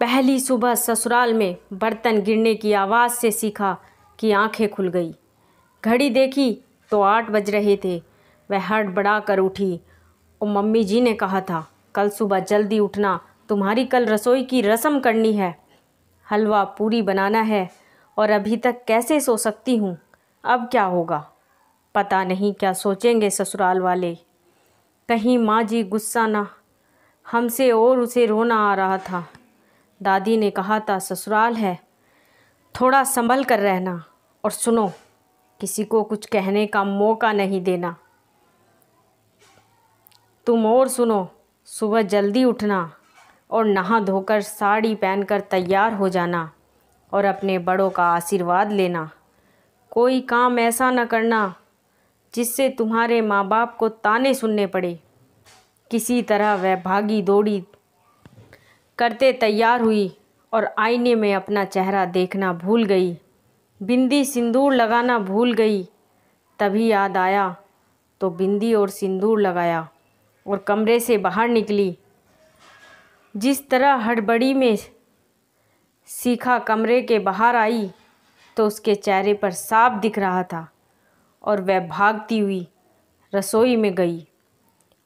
पहली सुबह ससुराल में बर्तन गिरने की आवाज़ से सीखा कि आंखें खुल गई घड़ी देखी तो आठ बज रहे थे वह हड़बड़ा कर उठी और मम्मी जी ने कहा था कल सुबह जल्दी उठना तुम्हारी कल रसोई की रस्म करनी है हलवा पूरी बनाना है और अभी तक कैसे सो सकती हूँ अब क्या होगा पता नहीं क्या सोचेंगे ससुराल वाले कहीं माँ जी गुस्सा ना हमसे और उसे रोना आ रहा था दादी ने कहा था ससुराल है थोड़ा संभल कर रहना और सुनो किसी को कुछ कहने का मौका नहीं देना तुम और सुनो सुबह जल्दी उठना और नहा धोकर साड़ी पहनकर तैयार हो जाना और अपने बड़ों का आशीर्वाद लेना कोई काम ऐसा न करना जिससे तुम्हारे माँ बाप को ताने सुनने पड़े किसी तरह वह भागी दौड़ी करते तैयार हुई और आईने में अपना चेहरा देखना भूल गई बिंदी सिंदूर लगाना भूल गई तभी याद आया तो बिंदी और सिंदूर लगाया और कमरे से बाहर निकली जिस तरह हड़बड़ी में सीखा कमरे के बाहर आई तो उसके चेहरे पर साफ दिख रहा था और वह भागती हुई रसोई में गई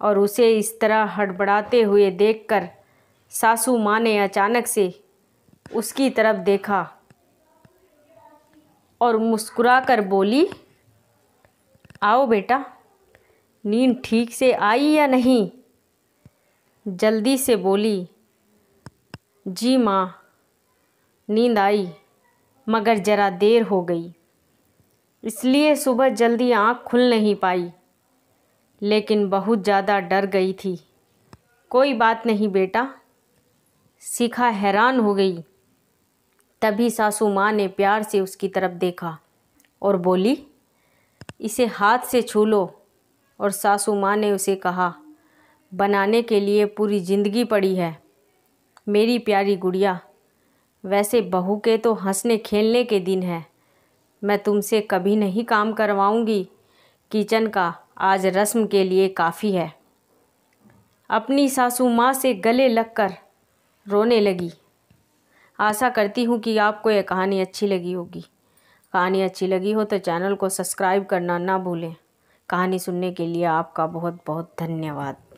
और उसे इस तरह हड़बड़ाते हुए देखकर सासू माँ ने अचानक से उसकी तरफ देखा और मुस्कुरा कर बोली आओ बेटा नींद ठीक से आई या नहीं जल्दी से बोली जी माँ नींद आई मगर ज़रा देर हो गई इसलिए सुबह जल्दी आँख खुल नहीं पाई लेकिन बहुत ज़्यादा डर गई थी कोई बात नहीं बेटा सीखा हैरान हो गई तभी सासू माँ ने प्यार से उसकी तरफ देखा और बोली इसे हाथ से छू लो और सासू माँ ने उसे कहा बनाने के लिए पूरी ज़िंदगी पड़ी है मेरी प्यारी गुड़िया वैसे बहू के तो हंसने खेलने के दिन है मैं तुमसे कभी नहीं काम करवाऊंगी किचन का आज रस्म के लिए काफ़ी है अपनी सासू माँ से गले लगकर रोने लगी आशा करती हूँ कि आपको यह कहानी अच्छी लगी होगी कहानी अच्छी लगी हो तो चैनल को सब्सक्राइब करना ना भूलें कहानी सुनने के लिए आपका बहुत बहुत धन्यवाद